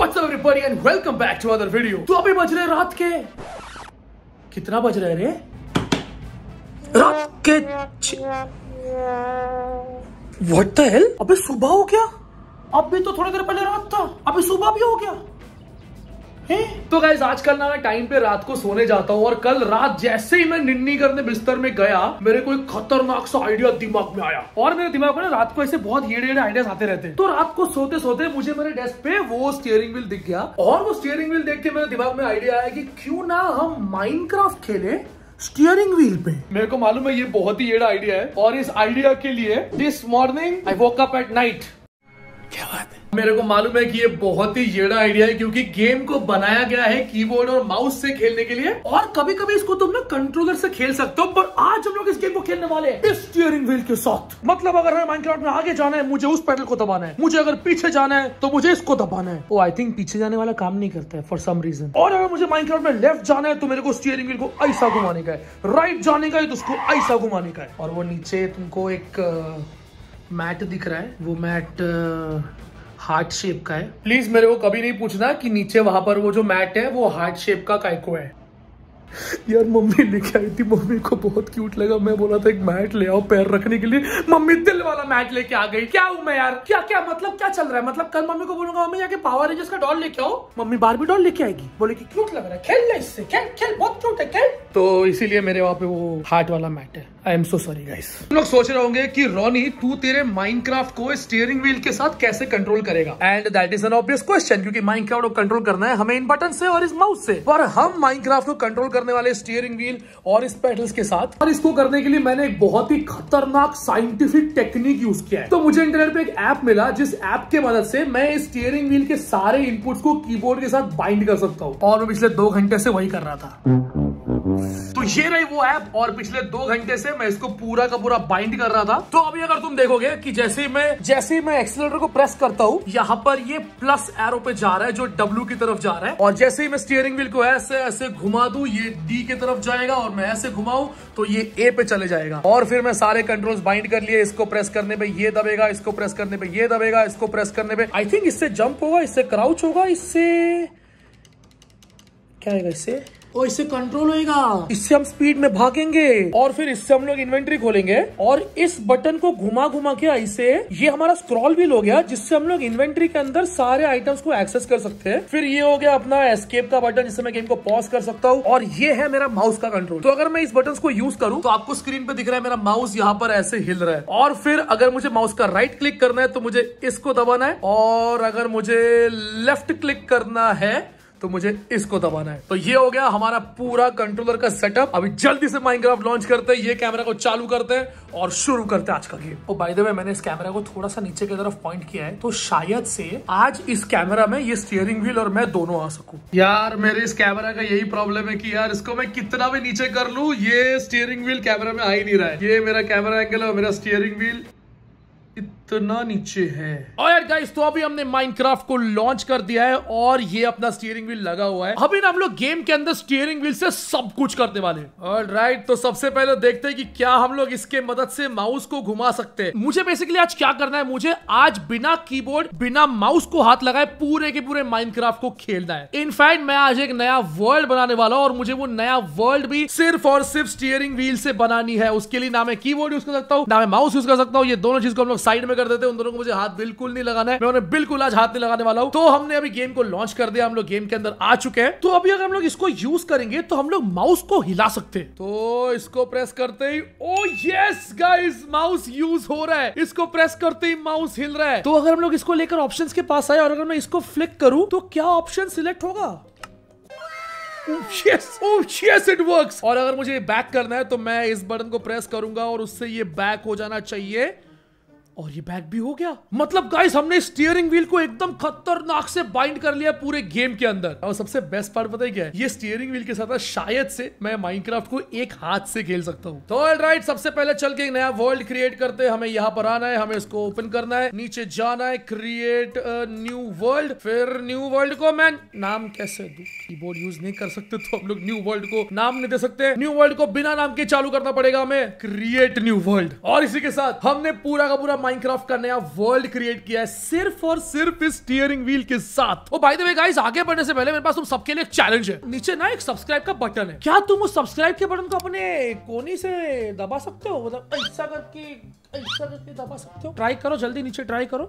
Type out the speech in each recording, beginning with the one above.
What's up everybody and welcome back to another video. तो अभी बज रहे रात के कितना बज रहे रे रात के What the hell? अबे सुबह हो क्या अब भी तो थोड़ी देर पहले रात था अभी सुबह भी हो गया तो तो गाइज आजकल ना मैं टाइम पे रात को सोने जाता हूँ और कल रात जैसे ही मैं निन्नी करने बिस्तर में गया मेरे को एक खतरनाक सा आइडिया दिमाग में आया और मेरे दिमाग में रात को ऐसे बहुत येड़े येड़े आइडियाज आते रहते तो रात को सोते सोते मुझे मेरे डेस्क पे वो स्टेयरिंग व्हील दिख गया और वो स्टेयरिंग व्हील देख के मेरे दिमाग में आइडिया आया की क्यूँ ना हम माइंड खेले स्टीयरिंग व्हील पे मेरे को मालूम है ये बहुत ही येड़ा आइडिया है और इस आइडिया के लिए this morning I woke up at night क्या बात है मेरे को मालूम है कि ये बहुत ही येड़ा आइडिया है क्योंकि गेम को बनाया गया है कीबोर्ड और माउस से खेलने के लिए और कभी कभी इसको तुम ना कंट्रोलर से खेल सकते हो पर आज हम लोग इस गेम को खेलने वाले हैं स्टीयरिंग व्हील के साथ मतलब अगर हमें माइनक्राफ्ट में आगे जाना है मुझे उस पैडल को दबाना है मुझे अगर पीछे जाना है तो मुझे इसको दबाना है वो आई थिंक पीछे जाने वाला काम नहीं करता है फॉर सम रीजन और अगर मुझे माइनक्राफ्ट में लेफ्ट जाना है तो मेरे को स्टीयरिंग व्हील को ऐसा घुमाने का है राइट जाने का है तो उसको ऐसा घुमाने का है और वो नीचे तुमको एक मैट दिख रहा है वो मैट हार्ट शेप का है प्लीज मेरे को कभी नहीं पूछना कि नीचे वहां पर वो जो मैट है वो हार्ट शेप का कायको है यार मम्मी लेके आई थी मम्मी को बहुत क्यूट लगा मैं बोला था एक मैट ले आओ पैर रखने के लिए मम्मी दिल वाला मैट लेके आ गई क्या हूं मैं यार क्या क्या मतलब क्या चल रहा है मतलब कल मम्मी को बोलूंगा मम्मी जाके पावर रेंजर्स का डॉल लेके आओ मम्मी बार भी डॉल लेके आएगी बोले की क्यूट लग रहा है खेल ले इससे खेल खेल बहुत क्यूट है खेल तो इसीलिए मेरे वहाँ पे वो हार्ट वाला मैट है I am so sorry guys तुम लोग सोच रहे होंगे कि रॉनी तू तेरे माइनक्राफ्ट को स्टीयरिंग व्हील के साथ कैसे कंट्रोल करेगा and that is an obvious question क्योंकि माइनक्राफ्ट को कंट्रोल करना है हमें इन बटन से और इस माउस से पर हम माइनक्राफ्ट को कंट्रोल करने वाले स्टीयरिंग व्हील और इस पेडल्स के साथ और इसको करने के लिए मैंने एक बहुत ही खतरनाक साइंटिफिक टेक्निक यूज किया है तो मुझे इंटरनेट पे एक ऐप मिला जिस ऐप के मदद से मैं इस स्टीयरिंग व्हील के सारे इनपुट को कीबोर्ड के साथ बाइंड कर सकता हूँ और मैं पिछले दो घंटे से वही कर रहा था तो ये रही वो ऐप और पिछले दो घंटे से मैं इसको पूरा का पूरा बाइंड कर रहा था तो अभी अगर तुम देखोगे कि जैसे ही मैं जैसे ही मैं एक्सीटर को प्रेस करता हूँ यहाँ पर ये प्लस एरो पे जा रहा है जो डब्ल्यू की तरफ जा रहा है और जैसे ही मैं स्टीयरिंग व्हील को ऐसे ऐसे घुमा दू ये डी की तरफ जाएगा और मैं ऐसे घुमाऊ तो ये ए पे चले जाएगा और फिर मैं सारे कंट्रोल बाइंड कर लिए इसको प्रेस करने पे ये दबेगा इसको प्रेस करने पे ये दबेगा इसको प्रेस करने पे आई थिंक इससे जंप होगा इससे क्राउच होगा इससे क्या आएगा इससे और इससे कंट्रोल होएगा इससे हम स्पीड में भागेंगे और फिर इससे हम लोग इन्वेंट्री खोलेंगे और इस बटन को घुमा घुमा के ऐसे ये हमारा स्क्रॉल भी हो गया जिससे हम लोग इन्वेंट्री के अंदर सारे आइटम्स को एक्सेस कर सकते हैं फिर ये हो गया अपना एस्केप का बटन जिससे मैं गेम को पॉज कर सकता हूँ और ये है मेरा माउस का कंट्रोल तो अगर मैं इस बटन को यूज करूँ तो आपको स्क्रीन पे दिख रहा है मेरा माउस यहाँ पर ऐसे हिल रहा है और फिर अगर मुझे माउस का राइट क्लिक करना है तो मुझे इसको दबाना है और अगर मुझे लेफ्ट क्लिक करना है तो मुझे इसको दबाना है तो ये हो गया हमारा पूरा कंट्रोलर का सेटअप अभी जल्दी से माइनक्राफ्ट लॉन्च करते हैं ये कैमरा को चालू करते हैं और शुरू करते हैं आज का गेम और बाय द वे मैंने इस कैमरा को थोड़ा सा नीचे की तरफ पॉइंट किया है तो शायद से आज इस कैमरा में ये स्टीयरिंग व्हील और मैं दोनों आ सकूं यार मेरे इस कैमरा का यही प्रॉब्लम है कि यार इसको मैं कितना भी नीचे कर लू ये स्टीयरिंग व्हील कैमरा में आ ही नहीं रहा है ये मेरा कैमरा एंगल और मेरा स्टीयरिंग व्हील इतना नीचे है और यार गाइस तो अभी हमने माइनक्राफ्ट को लॉन्च कर दिया है और ये अपना स्टीयरिंग व्हील लगा हुआ है अभी ना हम लोग गेम के अंदर स्टीयरिंग व्हील से सब कुछ करने वाले और राइट तो सबसे पहले देखते हैं कि क्या हम लोग इसके मदद से माउस को घुमा सकते हैं मुझे बेसिकली आज क्या करना है मुझे आज बिना की बिना माउस को हाथ लगाए पूरे के पूरे माइनक्राफ्ट को खेलना है इनफैक्ट मैं आज एक नया वर्ल्ड बनाने वाला हूँ और मुझे वो नया वर्ल्ड भी सिर्फ और सिर्फ स्टीयरिंग व्हील से बनानी है उसके लिए ना मैं की यूज कर सकता हूँ ना मैं माउस यूज कर सकता हूँ ये दोनों चीज को हम लोग साइड में कर देते उन दोनों को मुझे हाथ बिल्कुल नहीं लगाना है मैं उन्हें बिल्कुल आज हाथ नहीं लगाने वाला हूँ तो हमने अभी गेम को लॉन्च कर दिया हम लोग गेम के अंदर आ चुके हैं तो अभी अगर हम लोग इसको यूज करेंगे तो हम लोग माउस को हिला सकते हैं तो इसको प्रेस करते ही oh yes guys mouse use हो रहा है इसको प्रेस करते ही माउस हिल रहा है तो अगर हम लोग इसको लेकर ऑप्शन के पास आए और अगर मैं इसको फ्लिक करूँ तो क्या ऑप्शन सिलेक्ट होगा Oh yes, oh yes, it works. और अगर मुझे बैक करना है तो मैं इस बटन को प्रेस करूंगा और उससे ये बैक हो जाना चाहिए और ये बैग भी हो गया मतलब गाइस हमने स्टीयरिंग व्हील को एकदम खतरनाक से बाइंड कर लिया पूरे गेम के अंदर और सबसे बेस्ट पार्ट पता है क्या है ये स्टीयरिंग व्हील के साथ शायद से मैं माइनक्राफ्ट को एक हाथ से खेल सकता हूँ तो राइट सबसे पहले चल के एक नया वर्ल्ड क्रिएट करते हैं हमें यहाँ पर आना है हमें इसको ओपन करना है नीचे जाना है क्रिएट न्यू वर्ल्ड फिर न्यू वर्ल्ड को मैं नाम कैसे दू कीबोर्ड यूज नहीं कर सकते तो हम लोग न्यू वर्ल्ड को नाम नहीं दे सकते न्यू वर्ल्ड को बिना नाम के चालू करना पड़ेगा हमें क्रिएट न्यू वर्ल्ड और इसी के साथ हमने पूरा का पूरा माइनक्राफ्ट का नया वर्ल्ड क्रिएट किया है सिर्फ और सिर्फ इस स्टीयरिंग व्हील के साथ oh by the way guys आगे बढ़ने से पहले मेरे पास तुम सबके लिए एक चैलेंज है नीचे ना एक सब्सक्राइब का बटन है क्या तुम उस सब्सक्राइब के बटन को अपने कोने से दबा सकते हो मतलब ऐसा करके ऐसा करके दबा सकते हो ट्राई करो जल्दी नीचे ट्राई करो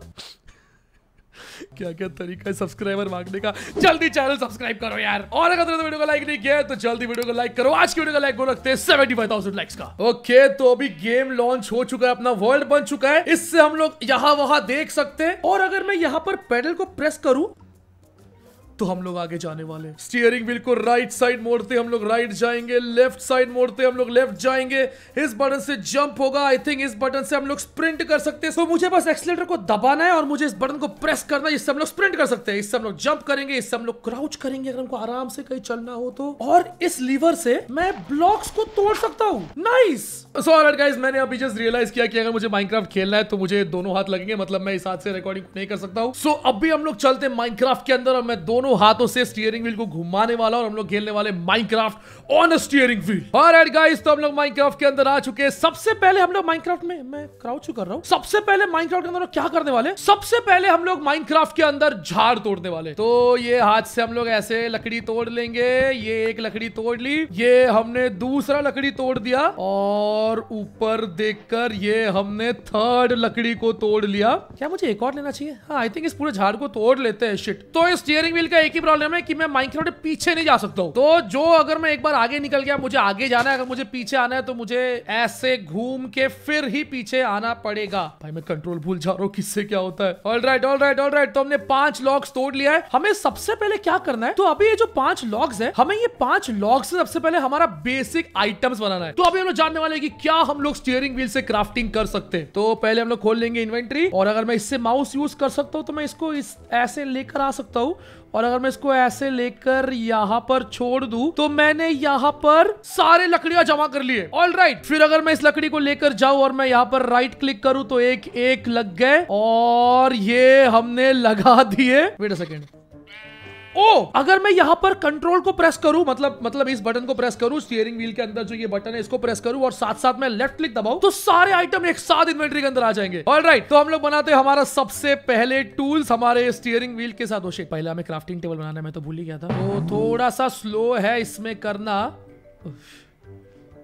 क्या क्या तरीका है सब्सक्राइबर मांगने का जल्दी चैनल सब्सक्राइब करो यार और अगर तुमने वीडियो को लाइक नहीं किया तो जल्दी वीडियो को लाइक करो आज की वीडियो को लाइक बोल रखते हैं सेवेंटी फाइव थाउजेंड लाइक्स का ओके तो अभी गेम लॉन्च हो चुका है अपना वर्ल्ड बन चुका है इससे हम लोग यहाँ वहाँ देख सकते हैं और अगर मैं यहाँ पर पेडल को प्रेस करूँ तो हम लोग आगे जाने वाले स्टीयरिंग बिल्कुल राइट साइड मोड़ते हम लोग राइट जाएंगे लेफ्ट साइड मोड़ते हम लोग लेफ्ट जाएंगे इस बटन से जंप होगा आई थिंक इस बटन से हम लोग स्प्रिंट कर सकते हैं so, मुझे बस एक्सलेटर को दबाना है और मुझे इस बटन को प्रेस करना है जिससे हम लोग स्प्रिंट कर सकते हैं इससे हम लोग जंप करेंगे इससे हम लोग क्राउच करेंगे अगर हमको आराम से कहीं चलना हो तो और इस लीवर से मैं ब्लॉक्स को तोड़ सकता हूँ नाइस सो ऑल गाइस मैंने अभी जस्ट रियलाइज किया कि अगर मुझे माइनक्राफ्ट खेलना है तो मुझे दोनों हाथ लगेंगे मतलब मैं इस हाथ से रिकॉर्डिंग नहीं कर सकता हूँ सो so, अभी हम लोग चलते हैं माइनक्राफ्ट के अंदर और मैं दोनों दोनों हाथों से स्टीयरिंग व्हील को घुमाने वाला और हम लोग खेलने वाले Minecraft on steering wheel alright guys तो हम लोग माइनक्राफ्ट के अंदर आ चुके हैं सबसे पहले हम लोग माइनक्राफ्ट में मैं क्राउच कर रहा हूँ सबसे पहले माइनक्राफ्ट के अंदर क्या करने वाले सबसे पहले हम लोग माइनक्राफ्ट के अंदर झाड़ तोड़ने वाले तो ये हाथ से हम लोग ऐसे लकड़ी तोड़ लेंगे ये एक लकड़ी तोड़ ली ये हमने दूसरा लकड़ी तोड़ दिया और ऊपर देखकर ये हमने थर्ड लकड़ी को तोड़ लिया क्या मुझे एक और लेना चाहिए हाँ आई थिंक इस पूरे झाड़ को तोड़ लेते हैं शिट तो इस स्टीयरिंग व्हील का मेरा एक ही प्रॉब्लम है कि मैं माइनक्राफ्ट पीछे नहीं जा सकता हूँ तो जो अगर मैं एक बार आगे निकल गया मुझे आगे जाना है अगर मुझे पीछे आना है तो मुझे ऐसे घूम के फिर ही पीछे आना पड़ेगा भाई मैं कंट्रोल भूल जा रहा हूँ किससे क्या होता है all right all right all right तो हमने पांच लॉक्स तोड़ लिया है हमें सबसे पहले क्या करना है तो अभी ये जो पांच लॉक्स है हमें ये पांच लॉग से सबसे पहले हमारा बेसिक आइटम्स बनाना है तो अभी हम लोग जानने वाले की क्या हम लोग स्टीयरिंग व्हील से क्राफ्टिंग कर सकते हैं तो पहले हम लोग खोल लेंगे इन्वेंट्री और अगर मैं इससे माउस यूज कर सकता हूँ तो मैं इसको इस ऐसे लेकर आ सकता हूँ और अगर मैं इसको ऐसे लेकर यहाँ पर छोड़ दू तो मैंने यहाँ पर सारे लकड़ियां जमा कर लिए ऑल राइट फिर अगर मैं इस लकड़ी को लेकर जाऊं और मैं यहाँ पर राइट क्लिक करूं तो एक एक लग गए और ये हमने लगा दिए वेट सेकेंड ओ oh! अगर मैं यहाँ पर कंट्रोल को प्रेस करूँ मतलब मतलब इस बटन को प्रेस करूँ स्टीयरिंग व्हील के अंदर जो ये बटन है इसको प्रेस करूँ और साथ साथ में लेफ्ट क्लिक दबाऊ तो सारे आइटम एक साथ इन्वेंट्री के अंदर आ जाएंगे ऑल right, तो हम लोग बनाते हैं हमारा सबसे पहले टूल हमारे स्टीयरिंग व्हील के साथ होशे पहले हमें क्राफ्टिंग टेबल बनाना मैं तो भूल ही गया था तो थोड़ा सा स्लो है इसमें करना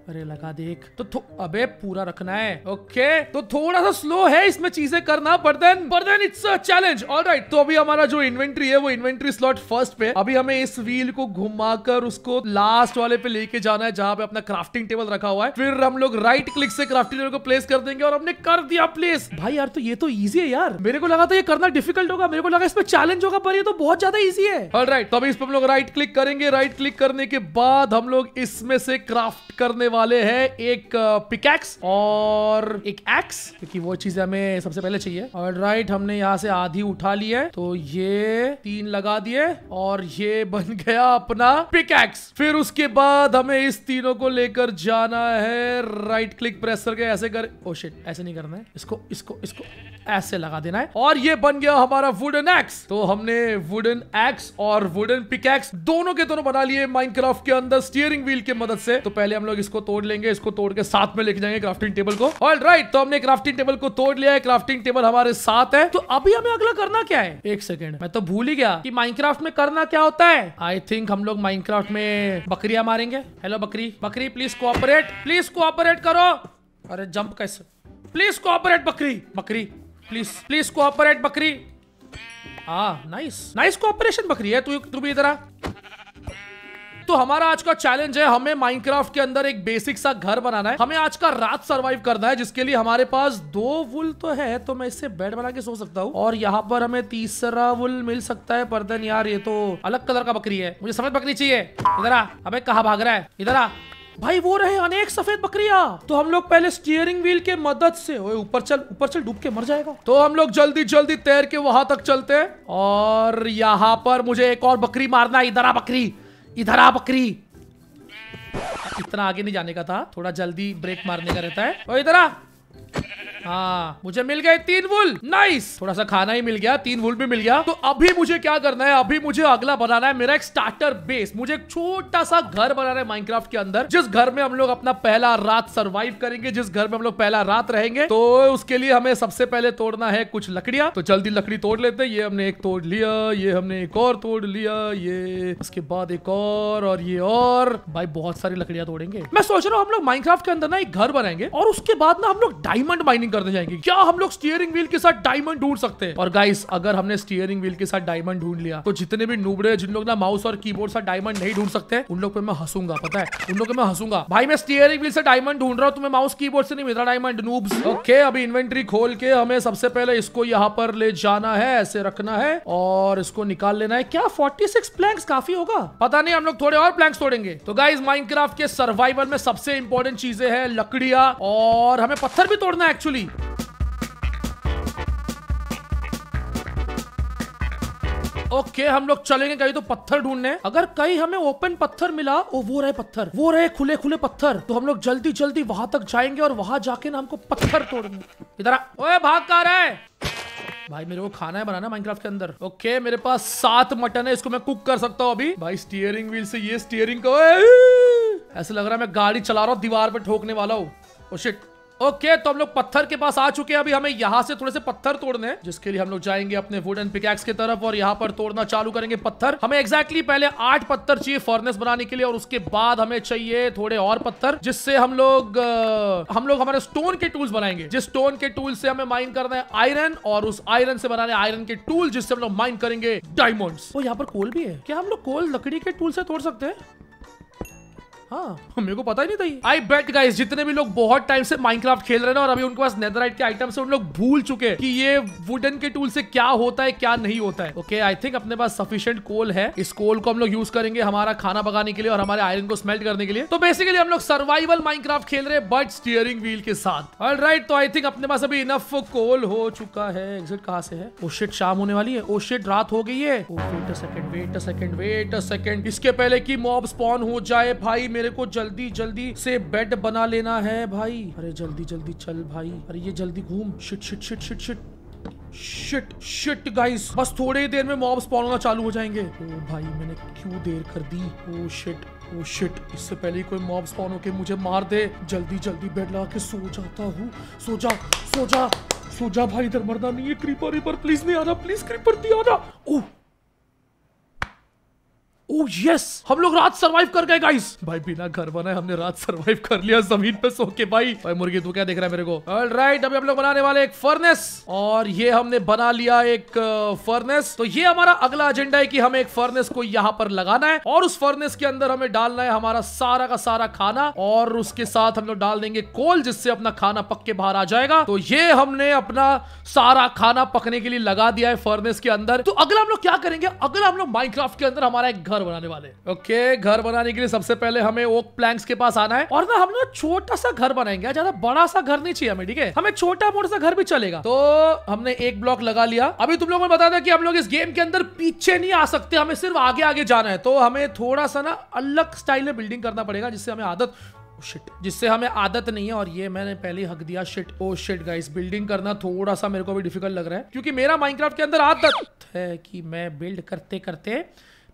अरे लगा देख तो अबे पूरा रखना है ओके तो थोड़ा सा स्लो है इसमें चीजें करना burden burden it's a challenge alright तो अभी हमारा जो इन्वेंट्री है वो इन्वेंट्री स्लॉट फर्स्ट पे अभी हमें इस व्हील को घुमाकर उसको लास्ट वाले पे लेके जाना है जहां पे अपना क्राफ्टिंग टेबल रखा हुआ है फिर हम लोग राइट क्लिक से क्राफ्टिंग टेबल को प्लेस कर देंगे और हमने कर दिया प्लेस भाई यार तो ये तो ईजी है यार मेरे को लगा था ये करना डिफिकल्ट होगा मेरे को लगा इसमें चैलेंज होगा पर ये तो बहुत ज्यादा ईजी है ऑलराइट तो अभी इस पर हम लोग राइट क्लिक करेंगे राइट क्लिक करने के बाद हम लोग इसमें से क्राफ्ट करने वाले हैं एक पिकैक्स और एक एक्स क्योंकि वो चीज हमें सबसे पहले चाहिए और राइट हमने यहाँ से आधी उठा ली है तो ये तीन लगा दिए और ये बन गया अपना पिकैक्स फिर उसके बाद हमें इस तीनों को लेकर जाना है राइट क्लिक प्रेस करके ऐसे कर ओ oh शिट ऐसे नहीं करना है इसको इसको इसको ऐसे लगा देना है और ये बन गया हमारा वुडन एक्स तो हमने वुडन एक्स और वुडन पिकैक्स दोनों के दोनों बना लिए माइनक्राफ्ट के अंदर स्टीयरिंग व्हील के मदद से तो पहले हम लोग इसको तोड़ लेंगे इसको तोड़ के साथ में लेके जाएंगे क्राफ्टिंग टेबल को ऑल राइट तो हमने क्राफ्टिंग टेबल को तोड़ लिया है क्राफ्टिंग टेबल हमारे साथ है तो अभी हमें अगला करना क्या है एक सेकेंड मैं तो भूल ही गया की माइनक्राफ्ट में करना क्या होता है आई थिंक हम लोग माइनक्राफ्ट में बकरिया मारेंगे हेलो बकरी बकरी प्लीज कोऑपरेट प्लीज कोऑपरेट करो अरे जंप कैसे प्लीज कोऑपरेट बकरी बकरी प्लीज प्लीज कोऑपरेट बकरी आ नाइस नाइस कोऑपरेशन बकरी है तू तू भी इधर आ तो हमारा आज का चैलेंज है हमें माइनक्राफ्ट के अंदर एक बेसिक सा घर बनाना है हमें आज का रात सर्वाइव करना है जिसके लिए हमारे पास दो वुल तो है तो मैं इससे बेड बना के सो सकता हूँ और यहाँ पर हमें तीसरा वुल मिल सकता है पर देन यार ये तो अलग कलर का बकरी है मुझे सफेद बकरी चाहिए इधर आ अबे कहा भाग रहा है इधर आ भाई वो रहे अनेक सफेद बकरिया तो हम लोग पहले स्टीयरिंग व्हील के मदद से ओए ऊपर चल ऊपर चल डूब के मर जाएगा तो हम लोग जल्दी जल्दी तैर के वहां तक चलते हैं और यहाँ पर मुझे एक और बकरी मारना है इधर आ बकरी इधर आ बकरी इतना आगे नहीं जाने का था थोड़ा जल्दी ब्रेक मारने का रहता है और इधर आ हाँ मुझे मिल गए तीन वुल नाइस थोड़ा सा खाना ही मिल गया तीन वुल भी मिल गया तो अभी मुझे क्या करना है अभी मुझे अगला बनाना है मेरा एक स्टार्टर बेस मुझे एक छोटा सा घर बनाना है माइनक्राफ्ट के अंदर जिस घर में हम लोग अपना पहला रात सर्वाइव करेंगे जिस घर में हम लोग पहला रात रहेंगे तो उसके लिए हमें सबसे पहले तोड़ना है कुछ लकड़िया तो जल्दी लकड़ी तोड़ लेते हैं ये हमने एक तोड़ लिया ये हमने एक और तोड़ लिया ये उसके बाद एक और और ये और भाई बहुत सारी लकड़ियां तोड़ेंगे मैं सोच रहा हूँ हम लोग माइनक्राफ्ट के अंदर ना एक घर बनाएंगे और उसके बाद ना हम लोग डायमंड माइनिंग करते जाएंगे क्या हम लोग स्टीयरिंग व्हील के साथ डायमंड ढूंढ सकते हैं और गाइस अगर हमने स्टीयरिंग व्हील के साथ डायमंड ढूंढ लिया तो जितने भी नूबड़े जिन लोग ना माउस और कीबोर्ड से डायमंड नहीं ढूंढ सकते उन लोग पे मैं हंसूंगा पता है उन लोग पे मैं हंसूंगा भाई मैं स्टीयरिंग व्हील से डायमंड ढूंढ रहा हूँ तुम्हें माउस कीबोर्ड से नहीं मिल रहा डायमंड नूब्स ओके अभी इन्वेंट्री खोल के हमें सबसे पहले इसको यहाँ पर ले जाना है ऐसे रखना है और इसको निकाल लेना है क्या फोर्टी सिक्स प्लैंक्स काफी होगा पता नहीं हम लोग थोड़े और प्लैंक्स तोड़ेंगे तो गाइज माइंड के सर्वाइवल में सबसे इंपॉर्टेंट चीजें हैं लकड़िया और हमें पत्थर भी तोड़ना है एक्चुअली Bye. ओके okay, हम लोग चलेंगे कहीं तो पत्थर ढूंढने अगर कहीं हमें ओपन पत्थर मिला ओ वो रहे पत्थर वो रहे खुले खुले पत्थर तो हम लोग जल्दी जल्दी वहां तक जाएंगे और वहां जाके ना हमको पत्थर तोड़ेंगे इधर ओए भाग कर रहे भाई मेरे को खाना है बनाना माइनक्राफ्ट के अंदर ओके okay, मेरे पास सात मटन है इसको मैं कुक कर सकता हूँ अभी भाई स्टीयरिंग व्हील से ये स्टीयरिंग को लग रहा है मैं गाड़ी चला रहा हूँ दीवार पे ठोकने वाला हूँ शिट oh ओके okay, तो हम लोग पत्थर के पास आ चुके हैं अभी हमें यहाँ से थोड़े से पत्थर तोड़ने हैं जिसके लिए हम लोग जाएंगे अपने वुडन पिकैक्स की तरफ और यहाँ पर तोड़ना चालू करेंगे पत्थर हमें एग्जैक्टली exactly पहले आठ पत्थर चाहिए फर्नेस बनाने के लिए और उसके बाद हमें चाहिए थोड़े और पत्थर जिससे हम लोग हम लोग हमारे स्टोन के टूल्स बनाएंगे जिस स्टोन के टूल से हमें माइन करना है आयरन और उस आयरन से बनाने आयरन के टूल जिससे हम लोग माइन करेंगे डायमंड यहाँ पर कोल भी है क्या हम लोग कोल लकड़ी के टूल से तोड़ सकते हैं हाँ।, हाँ मेरे को पता ही नहीं था आई बेट गाइस जितने भी लोग बहुत टाइम से माइनक्राफ्ट खेल रहे हैं और अभी उनके पास नेदरराइट के आइटम से उन लोग भूल चुके हैं कि ये वुडन के टूल से क्या होता है क्या नहीं होता है ओके आई थिंक अपने पास सफिशियंट कोल है इस कोल को हम लोग यूज करेंगे हमारा खाना पकाने के लिए और हमारे आयरन को स्मेल्ट करने के लिए तो बेसिकली हम लोग सर्वाइवल माइनक्राफ्ट खेल रहे बट स्टीयरिंग व्हील के साथ ऑल right, तो आई थिंक अपने पास अभी इनफ कोल हो चुका है एग्जिट कहा से है ओ oh शिट शाम होने वाली है ओ oh शिट रात हो गई है wait a wait a second a second इसके पहले की मॉब स्पॉन हो जाए भाई मेरे को जल्दी जल्दी से बेड बना लेना है भाई अरे जल्दी जल्दी चल भाई अरे ये जल्दी घूम shit shit shit shit shit shit shit guys बस थोड़े ही देर में मॉब स्पॉन होना चालू हो जाएंगे ओ भाई मैंने क्यों देर कर दी ओ शिट ओ शिट इससे पहले कोई मॉब स्पॉन होके मुझे मार दे जल्दी जल्दी बेड लगा के सो जाता हूँ सो जा सो जा सो जा भाई इधर मरना नहीं है क्रीपर रिपर प्लीज नहीं आना प्लीज क्रीपर नहीं आना ओह ओह oh, यस हम लोग रात सरवाइव कर गए गाइस भाई बिना घर बनाए हमने रात सरवाइव कर लिया जमीन पे सो के भाई भाई मुर्गी तू क्या देख रहा है मेरे को ऑलराइट right, अभी हम लोग बनाने वाले एक फर्नेस और ये हमने बना लिया एक फर्नेस तो ये हमारा अगला एजेंडा है कि हमें एक फर्नेस को यहाँ पर लगाना है और उस फर्नेस के अंदर हमें डालना है हमारा सारा का सारा खाना और उसके साथ हम लोग डाल देंगे कोल जिससे अपना खाना पक के बाहर आ जाएगा तो ये हमने अपना सारा खाना पकने के लिए लगा दिया है फर्नेस के अंदर तो अगला हम लोग क्या करेंगे अगला हम लोग माइक्राफ्ट के अंदर हमारा एक घर घर बनाने वाले ओके घर बनाने के लिए सबसे पहले हमें ओक प्लैंक्स के पास आना है और ना हम लोग छोटा सा घर बनाएंगे ज्यादा बड़ा सा घर नहीं चाहिए हमें ठीक है हमें छोटा मोटा सा घर भी चलेगा तो हमने एक ब्लॉक लगा लिया अभी तुम लोगों को बता दें कि हम लोग इस गेम के अंदर पीछे नहीं आ सकते हमें सिर्फ आगे आगे जाना है तो हमें थोड़ा सा ना अलग स्टाइल में बिल्डिंग करना पड़ेगा जिससे हमें आदत शिट oh जिससे हमें आदत नहीं है और ये मैंने पहले हक दिया shit oh shit guys building करना थोड़ा सा मेरे को भी डिफिकल्ट लग रहा है क्योंकि मेरा माइनक्राफ्ट के अंदर आदत है कि मैं बिल्ड करते करते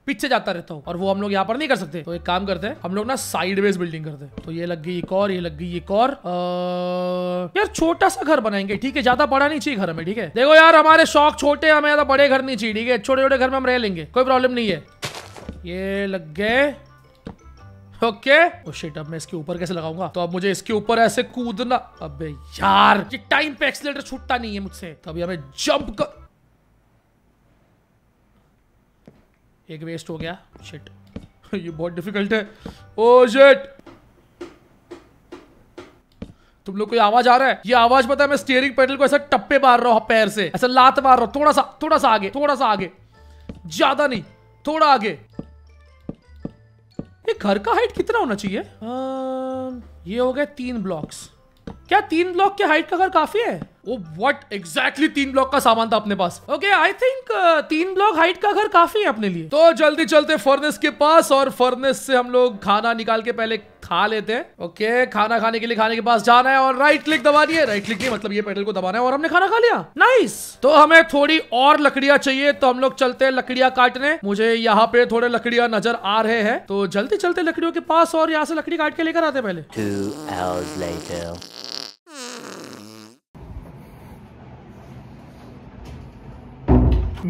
पीछे जाता रहता हूँ और वो हम लोग यहाँ पर नहीं कर सकते तो एक काम करते हैं हम लोग ना साइडवेज बिल्डिंग करते हैं तो ये लग गई एक और ये लग गई एक और आ... यार छोटा सा घर बनाएंगे ठीक है ज्यादा बड़ा नहीं चाहिए घर में ठीक है देखो यार हमारे शौक छोटे हमें ज्यादा बड़े घर नहीं चाहिए ठीक है छोटे छोटे घर में हम रह लेंगे कोई प्रॉब्लम नहीं है ये लग गए ओके okay. अब मैं इसके ऊपर कैसे लगाऊंगा तो अब मुझे इसके ऊपर ऐसे कूदना अबे यार ये टाइम पे एक्सलेटर छूटता नहीं है मुझसे तो अभी हमें जंप कर एक वेस्ट हो गया शिट ये बहुत डिफिकल्ट है ओ oh, शिट तुम लोग को आवाज आ रहा है ये आवाज पता है मैं स्टीयरिंग पेडल को ऐसा टप्पे मार रहा हूं पैर से ऐसा लात मार रहा हूं थोड़ा सा थोड़ा सा आगे थोड़ा सा आगे ज्यादा नहीं थोड़ा आगे ये घर का हाइट कितना होना चाहिए आ, ये हो गया तीन ब्लॉक्स क्या तीन ब्लॉक की हाइट का घर काफी है ओ व्हाट एग्जैक्टली तीन ब्लॉक का सामान था अपने पास ओके आई थिंक तीन ब्लॉक हाइट का घर काफी है अपने लिए तो जल्दी चलते फर्नेस के पास और फर्नेस से हम लोग खाना निकाल के पहले खा लेते हैं ओके okay, खाना खाने के लिए खाने के पास जाना है और राइट क्लिक दबानी है राइट क्लिक नहीं मतलब ये पेटल को दबाना है और हमने खाना खा लिया नाइस तो हमें थोड़ी और लकड़िया चाहिए तो हम लोग चलते हैं लकड़िया काटने मुझे यहाँ पे थोड़े लकड़िया नजर आ रहे हैं तो जल्दी चलते लकड़ियों के पास और यहाँ से लकड़ी काट के लेकर आते पहले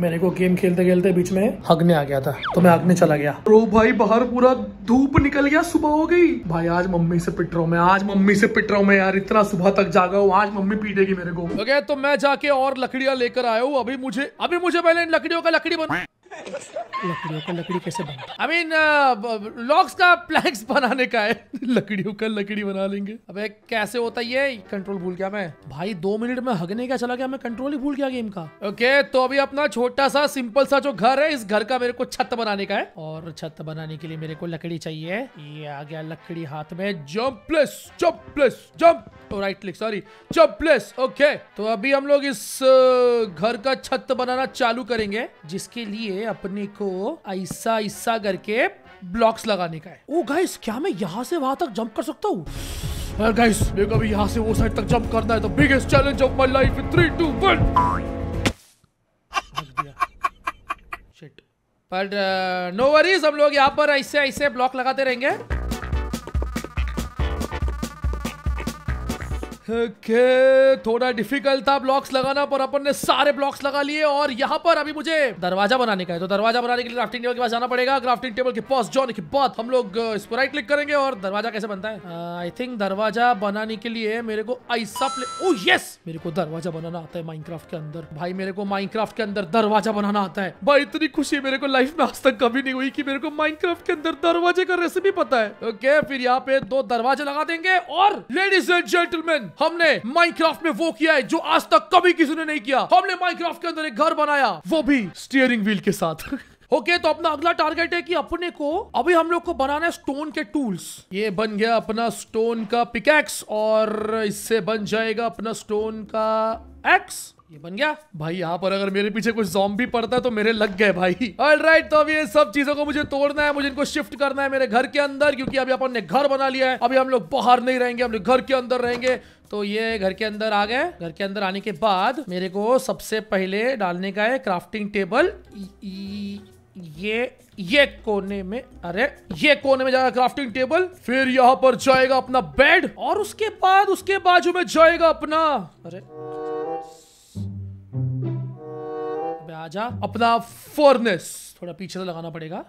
मेरे को गेम खेलते खेलते बीच में हगने आ गया था तो मैं हगने चला गया रो भाई बाहर पूरा धूप निकल गया सुबह हो गई भाई आज मम्मी से पिट रहा हूँ मैं आज मम्मी से पिट रहा हूँ मैं यार इतना सुबह तक जागा हूँ आज मम्मी पीटेगी मेरे को okay, तो मैं जाके और लकड़िया लेकर आया हूँ अभी मुझे अभी मुझे पहले इन लकड़ियों का लकड़ी बना लकड़ियों का लकड़ी कैसे बनता आई मीन लॉक्स का प्लैक्स बनाने का है लकड़ियों का लकड़ी बना लेंगे अबे कैसे होता ये कंट्रोल भूल गया मैं भाई दो मिनट में हगने का चला गया मैं कंट्रोल ही भूल गया गेम का ओके okay, तो अभी अपना छोटा सा सिंपल सा जो घर है इस घर का मेरे को छत बनाने का है और छत बनाने के लिए मेरे को लकड़ी चाहिए ये आ गया लकड़ी हाथ में jump plus jump plus jump right click sorry jump plus okay तो अभी हम लोग इस uh, घर का छत बनाना चालू करेंगे जिसके लिए पे अपने को ऐसा ऐसा करके ब्लॉक्स लगाने का है ओ गाइस क्या मैं यहाँ से वहां तक जंप कर सकता हूँ और गाइस मेरे को भी यहाँ से वो साइड तक जंप करना है तो biggest challenge of my life three two one पर नो वरीज हम लोग यहाँ पर ऐसे ऐसे ब्लॉक लगाते रहेंगे ओके थोड़ा डिफिकल्ट था ब्लॉक्स लगाना पर अपन ने सारे ब्लॉक्स लगा लिए और यहाँ पर अभी मुझे दरवाजा बनाने का है तो दरवाजा बनाने के लिए क्राफ्टिंग टेबल के पास जाना पड़ेगा क्राफ्टिंग टेबल के पास जाने के बाद हम लोग uh, इस पर राइट क्लिक करेंगे और दरवाजा कैसे बनता है आई uh, थिंक दरवाजा बनाने के लिए मेरे को ऐसा प्ले ओ oh, यस मेरे को दरवाजा बनाना आता है माइनक्राफ्ट के अंदर भाई मेरे को माइनक्राफ्ट के अंदर दरवाजा बनाना आता है भाई इतनी खुशी मेरे को लाइफ में आज तक कभी नहीं हुई कि मेरे को माइनक्राफ्ट के अंदर दरवाजे का रेसिपी पता है ओके फिर यहाँ पे दो दरवाजे लगा देंगे और लेडीज एंड जेंटलमैन हमने माइनक्राफ्ट में वो किया है जो आज तक कभी किसी ने नहीं किया हमने माइनक्राफ्ट के अंदर एक घर बनाया वो भी स्टीयरिंग व्हील के साथ ओके okay, तो अपना अगला टारगेट है कि अपने को अभी हम लोग को बनाना है स्टोन के टूल्स ये बन गया अपना स्टोन का पिकेक्स और इससे बन जाएगा अपना स्टोन का एक्स ये बन गया भाई यहाँ पर अगर मेरे पीछे कुछ जॉम्बी पड़ता है तो मेरे लग गए भाई ऑलराइट right, तो अब ये सब चीजों को मुझे तोड़ना है मुझे इनको शिफ्ट करना है मेरे घर के अंदर क्योंकि अभी अपन ने घर बना लिया है अभी हम लोग बाहर नहीं रहेंगे हम लोग घर के अंदर रहेंगे तो ये घर के अंदर आ गए घर के अंदर आने के बाद मेरे को सबसे पहले डालने का है क्राफ्टिंग टेबल ये ये कोने में अरे ये कोने में जाएगा क्राफ्टिंग टेबल फिर यहाँ पर जाएगा अपना बेड और उसके बाद उसके बाजू में जाएगा अपना अरे आजा अपना फोरनेस थोड़ा पीछे तो लगाना पड़ेगा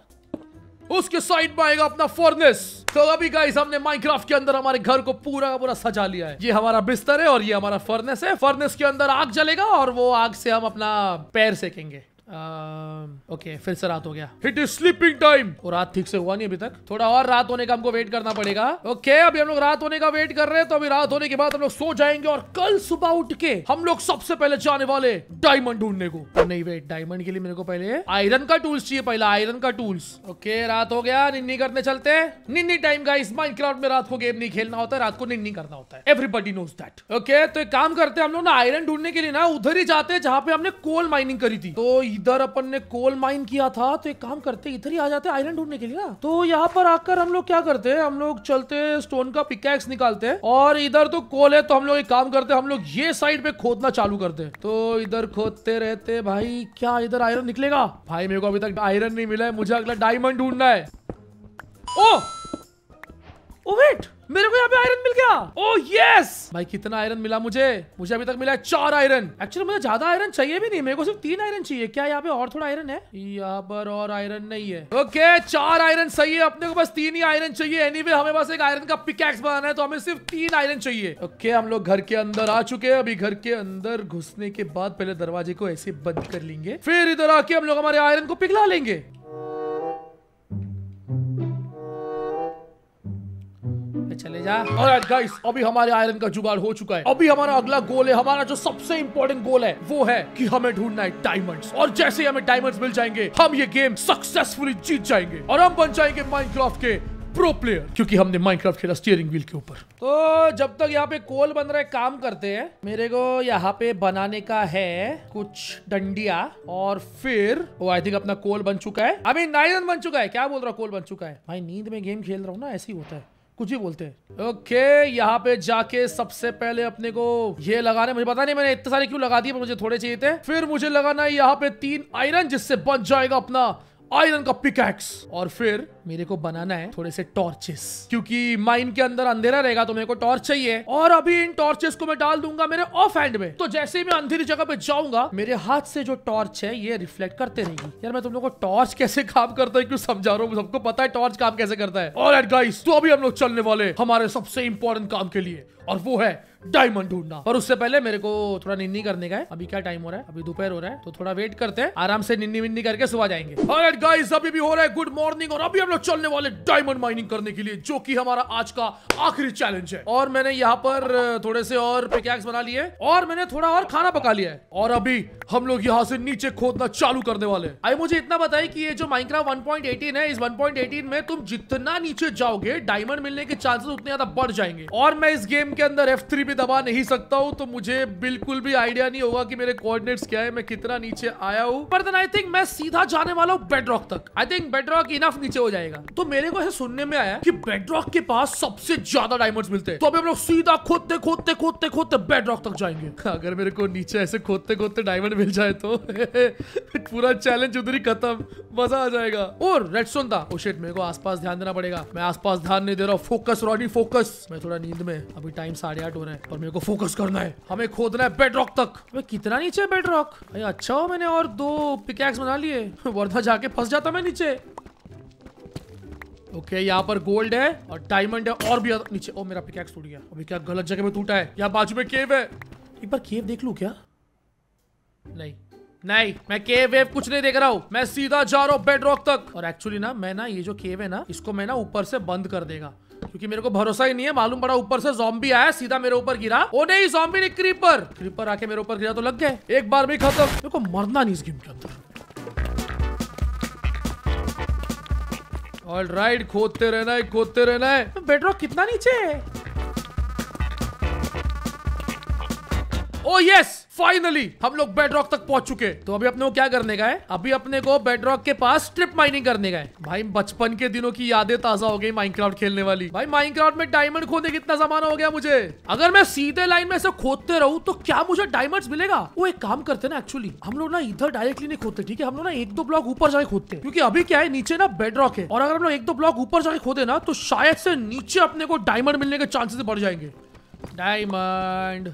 उसके साइड में आएगा अपना फोरनेस तो अभी गाइस हमने माइनक्राफ्ट के अंदर हमारे घर को पूरा का पूरा सजा लिया है ये हमारा बिस्तर है और ये हमारा फर्नेस है फर्नेस के अंदर आग जलेगा और वो आग से हम अपना पैर सेकेंगे ओके um, फिर से रात हो गया इट इज स्लीपिंग टाइम और रात ठीक से हुआ नहीं अभी तक थोड़ा और रात होने का हमको वेट करना पड़ेगा ओके okay, अभी हम लोग रात होने का वेट कर रहे हैं तो अभी रात होने के बाद हम लोग सो जाएंगे और कल सुबह उठ के हम लोग सबसे पहले जाने वाले डायमंड ढूंढने को तो नहीं वेट डायमंड के लिए मेरे को पहले आयरन का टूल्स चाहिए पहला आयरन का टूल्स ओके okay, रात हो गया निन्नी करने चलते निन्नी टाइम का इस माइंड में रात को गेम नहीं खेलना होता है रात को निन्नी करना होता है एवरीबडी नोज दैट ओके तो एक काम करते हैं हम लोग ना आयरन ढूंढने के लिए ना उधर ही जाते हैं जहाँ पे हमने कोल माइनिंग करी थी तो इधर अपन ने कोल माइन किया था तो एक काम करते इधर ही आ जाते आयरन ढूंढने के लिए ना तो यहाँ पर आकर हम लोग क्या करते हैं हम लोग चलते स्टोन का पिकैक्स निकालते हैं और इधर तो कोल है तो हम लोग एक काम करते हम लोग ये साइड पे खोदना चालू करते तो इधर खोदते रहते भाई क्या इधर आयरन निकलेगा भाई मेरे को अभी तक आयरन नहीं मिला है मुझे अगला डायमंड ढूंढना है ओ वेट मेरे को यहाँ पे आयरन मिल गया ओ oh, यस yes! भाई कितना आयरन मिला मुझे मुझे अभी तक मिला चार आयरन एक्चुअली मुझे ज्यादा आयरन चाहिए भी नहीं मेरे को सिर्फ तीन आयरन चाहिए क्या यहाँ पे और थोड़ा आयरन है यहाँ पर और आयरन नहीं है ओके okay, चार आयरन सही है अपने को बस तीन ही आयरन चाहिए एनी anyway, हमें बस एक आयरन का पिकैक्स बनाना है तो हमें सिर्फ तीन आयरन चाहिए ओके okay, हम लोग घर के अंदर आ चुके हैं अभी घर के अंदर घुसने के बाद पहले दरवाजे को ऐसे बंद कर लेंगे फिर इधर आके हम लोग हमारे आयरन को पिघला लेंगे पे चले जा और गाइस अभी हमारे आयरन का जुगाड़ हो चुका है अभी हमारा अगला गोल है हमारा जो सबसे इम्पोर्टेंट गोल है वो है कि हमें ढूंढना है डायमंड्स और जैसे ही हमें डायमंड्स मिल जाएंगे हम ये गेम सक्सेसफुली जीत जाएंगे और हम बन जाएंगे माइनक्राफ्ट के प्रो प्लेयर क्योंकि हमने माइनक्राफ्ट खेला स्टीयरिंग व्हील के ऊपर तो जब तक यहाँ पे कोल बन रहा है काम करते हैं मेरे को यहाँ पे बनाने का है कुछ डंडिया और फिर वो आई थिंक अपना कोल बन चुका है अभी नाइन बन चुका है क्या बोल रहा कोल बन चुका है भाई नींद में गेम खेल रहा हूँ ना ऐसे ही होता है कुछ ही बोलते हैं ओके यहाँ पे जाके सबसे पहले अपने को ये लगाने मुझे पता नहीं मैंने इतने सारे क्यों लगा दिए मुझे थोड़े चाहिए थे फिर मुझे लगाना है यहाँ पे तीन आयरन जिससे बच जाएगा अपना आयरन का पिकैक्स और फिर मेरे को बनाना है थोड़े से टॉर्चेस क्योंकि माइन के अंदर अंधेरा रहेगा तो मेरे को टॉर्च चाहिए और अभी इन टॉर्चेस को मैं डाल दूंगा मेरे ऑफ हैंड में तो जैसे ही मैं अंधेरी जगह पे जाऊंगा मेरे हाथ से जो टॉर्च है ये रिफ्लेक्ट करते रहेगी यार मैं तुम लोग को टॉर्च कैसे काम करता है क्यों समझा रहा हूँ सबको पता है टॉर्च काम कैसे करता है और एडवाइस तो अभी हम लोग चलने वाले हमारे सबसे इंपॉर्टेंट काम के लिए और वो है डायमंड ढूंढना पर उससे पहले मेरे को थोड़ा निन्नी करने का है अभी क्या टाइम हो रहा है अभी दोपहर हो रहा है तो थोड़ा वेट करते हैं आराम से निन्नी विन्नी करके सुबह जाएंगे right, guys, अभी भी हो रहा है गुड मॉर्निंग और अभी हम लोग चलने वाले डायमंड माइनिंग करने के लिए जो की हमारा आज का आखिरी चैलेंज है और मैंने यहाँ पर थोड़े से और पिकैक्स बना लिए और मैंने थोड़ा और खाना पका लिया है और अभी हम लोग यहाँ से नीचे खोदना चालू करने वाले आई मुझे इतना बताया कि ये जो माइनक्राफ्ट एटीन है इस एटीन में तुम जितना नीचे जाओगे डायमंड मिलने के चांसेस उतने ज्यादा बढ़ जाएंगे और मैं इस गेम के अंदर एफ थ्री भी दबा नहीं सकता हूँ तो मुझे बिल्कुल भी आइडिया नहीं होगा कि मेरे कोऑर्डिनेट्स क्या है मैं कितना नीचे आया हूँ पर देन आई थिंक मैं सीधा जाने वाला हूँ बेडरॉक तक आई थिंक बेडरॉक इनफ नीचे हो जाएगा तो मेरे को सुनने में आया कि बेडरॉक के पास सबसे ज्यादा डायमंड मिलते हैं तो अभी हम लोग सीधा खोदते खोदते खोदते खोदते बेडरॉक तक जाएंगे अगर मेरे को नीचे ऐसे खोदते खोदते डायमंड मिल जाए तो पूरा चैलेंज उधर ही खत्म मजा आ जाएगा और रेड रेडस्टोन था ओ oh मेरे को आसपास ध्यान देना पड़ेगा मैं आसपास ध्यान नहीं दे रहा हूँ फोकस रॉडी फोकस मैं थोड़ा नींद में अभी टाइम साढ़े आठ हो रहा है पर मेरे को फोकस करना है हमें खोदना है बेडरॉक तक अबे कितना नीचे है बेडरॉक भाई अच्छा हो मैंने और दो पिकैक्स बना लिए वर्धा जाके फंस जाता मैं नीचे ओके okay, यहाँ पर गोल्ड है और डायमंड है और भी नीचे ओ मेरा पिकैक्स टूट गया अभी क्या गलत जगह में टूटा है यहाँ बाजू में केव है एक बार केव देख लू क्या नहीं नहीं मैं केव वेव कुछ नहीं देख रहा हूँ मैं सीधा जा रहा हूँ बेडरॉक तक और एक्चुअली ना मैं ना ये जो केव है ना इसको मैं ना ऊपर से बंद कर देगा क्योंकि मेरे को भरोसा ही नहीं है मालूम पड़ा ऊपर से जॉम्बी आया सीधा मेरे ऊपर गिरा ओ नहीं जॉम्बी ने क्रीपर क्रीपर आके मेरे ऊपर गिरा तो लग गए एक बार भी खत्म मेरे को मरना नहीं इस गेम के अंदर ऑल राइट खोदते रहना है खोदते रहना है बेडरॉक कितना नीचे है ओ यस फाइनली हम लोग बेडरॉक तक पहुंच चुके तो अभी अपने को क्या करने का है अभी अपने को बेडरॉक के पास ट्रिप माइनिंग करने का है भाई बचपन के दिनों की यादें ताजा हो गई माइनक्राफ्ट खेलने वाली भाई माइनक्राफ्ट में डायमंड खोदे कितना जमाना हो गया मुझे अगर मैं सीधे लाइन में से खोदते रहू तो क्या मुझे डायमंड मिलेगा वो एक काम करते ना एक्चुअली हम लोग ना इधर डायरेक्टली नहीं खोदते ठीक है हम लोग ना एक दो ब्लॉक ऊपर जाए खोदते क्योंकि अभी क्या है नीचे ना बेडरॉक है और अगर हम लोग एक दो ब्लॉक ऊपर जाए खोदे ना तो शायद से नीचे अपने को डायमंड मिलने के चांसेस बढ़ जाएंगे डायमंड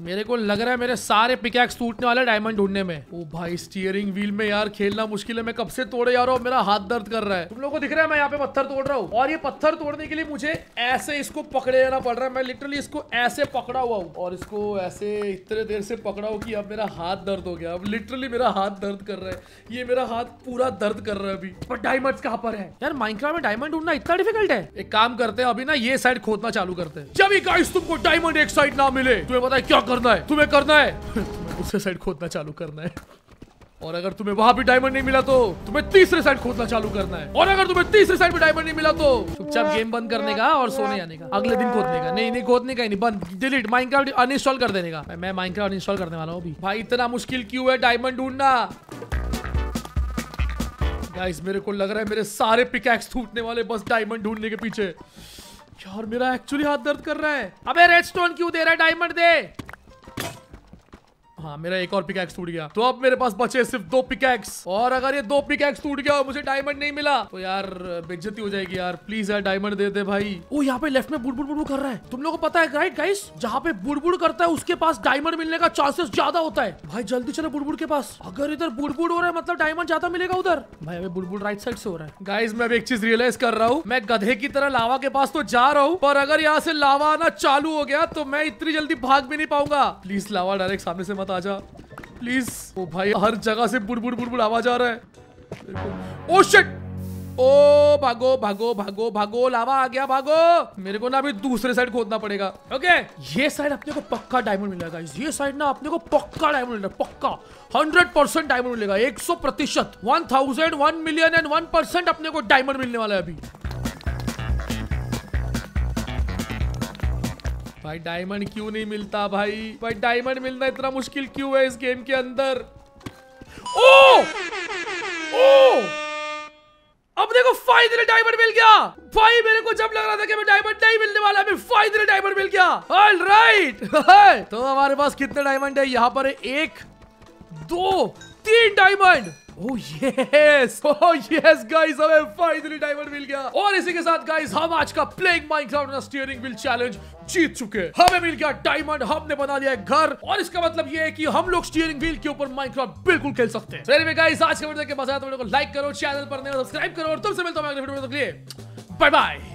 मेरे को लग रहा है मेरे सारे पिकैक्स टूटने वाले डायमंड ढूंढने में ओ भाई स्टीयरिंग व्हील में यार खेलना मुश्किल है मैं कब से तोड़े जा रहा हूँ मेरा हाथ दर्द कर रहा है तुम लोग को दिख रहा है मैं यहाँ पे पत्थर तोड़ रहा हूँ और ये पत्थर तोड़ने के लिए मुझे ऐसे इसको पकड़े जाना पड़ रहा है मैं लिटरली इसको ऐसे पकड़ा हुआ हूँ और इसको ऐसे इतने देर से पकड़ा हूँ की अब मेरा हाथ दर्द हो गया अब लिटरली मेरा हाथ दर्द कर रहा है ये मेरा हाथ पूरा दर्द कर रहा है अभी पर डायमंड कहाँ पर है यार माइक्रा में डायमंड ढूंढना इतना डिफिकल्ट है एक काम करते हैं अभी ना ये साइड खोदना चालू करते हैं जब ही तुमको डायमंड एक साइड ना मिले तुम्हें पता है क्या करना है तुम्हें करना है तुम्हें दूसरे साइड खोदना चालू करना है और अगर तुम्हें वहां भी डायमंड नहीं मिला तो तुम्हें तीसरे साइड खोदना चालू करना है और अगर तुम्हें तीसरे साइड में डायमंड नहीं मिला तो चुपचाप गेम बंद करने का और सोने जाने का अगले दिन खोदने का नहीं नहीं खोदने का ही नहीं बंद डिलीट माइनक्राफ्ट अनइंस्टॉल कर देने का मैं माइनक्राफ्ट अनइंस्टॉल करने वाला हूँ अभी भाई इतना मुश्किल क्यों है डायमंड ढूंढना गाइस मेरे को लग रहा है मेरे सारे पिकैक्स टूटने वाले बस डायमंड ढूंढने के पीछे यार मेरा एक्चुअली हाथ दर्द कर रहा है अबे रेडस्टोन क्यों दे रहा है डायमंड दे हाँ मेरा एक और पिकैक्स टूट गया तो अब मेरे पास बचे सिर्फ दो पिकैक्स और अगर ये दो पिकैक्स टूट गया और मुझे डायमंड नहीं मिला तो यार बेज्जती हो जाएगी यार प्लीज यार डायमंड दे दे भाई वो यहाँ पे लेफ्ट में बुड़ बुड़ बुढ़ कर रहा है तुम लोग को पता है राइट गाइस जहाँ पे बुड़ बुढ़ करता है उसके पास डायमंड मिलने का चांसेस ज्यादा होता है भाई जल्दी चलो बुड़बुड़ के पास अगर इधर बुड़बुड़ हो रहा है मतलब डायमंड ज्यादा मिलेगा उधर भाई अभी बुड़बुड़ राइट साइड से हो रहा है गाइस मैं एक चीज रियलाइज कर रहा हूँ मैं गधे की तरह लावा के पास तो जा रहा हूँ पर अगर यहाँ से लावा आना चालू हो गया तो मैं इतनी जल्दी भाग भी नहीं पाऊंगा प्लीज लावा डायरेक्ट सामने से मत आजा प्लीज ओ भाई हर जगह से बुड़ बुड़ बुड़ बुड़ आवाज आ रहा है ओ शिट ओ भागो भागो भागो भागो लावा आ गया भागो मेरे को ना अभी दूसरे साइड खोदना पड़ेगा ओके okay. ये साइड अपने को पक्का डायमंड मिलेगा ये साइड ना अपने को पक्का डायमंड मिलेगा पक्का हंड्रेड परसेंट डायमंड मिलेगा एक सौ प्रतिशत one thousand one million and one percent अपने को डायमंड मिलने वाला है अभी भाई डायमंड क्यों नहीं मिलता भाई भाई डायमंड मिलना इतना मुश्किल क्यों है इस गेम के अंदर ओ ओ अब देखो फाइनली डायमंड मिल गया भाई मेरे को जब लग रहा था कि मैं डायमंड नहीं मिलने वाला हमें फाइनली डायमंड मिल गया ऑल राइट तो हमारे पास कितने डायमंड है यहाँ पर एक दो तीन डायमंड यस यस गाइस हमें फाइनली डायमंड मिल गया और इसी के साथ गाइस हम आज का playing Minecraft steering wheel challenge जीत चुके हमें मिल गया डायमंड हमने बना लिया घर और इसका मतलब ये है कि हम लोग स्टीयरिंग व्हील के ऊपर माइनक्राफ्ट बिल्कुल खेल सकते हैं चलिए गाइस आज का वीडियो के मजा आया तो वीडियो को लाइक करो चैनल पर नए सब्सक्राइब करो और तुमसे मिलता हूं अगले वीडियो के लिए बाय बाय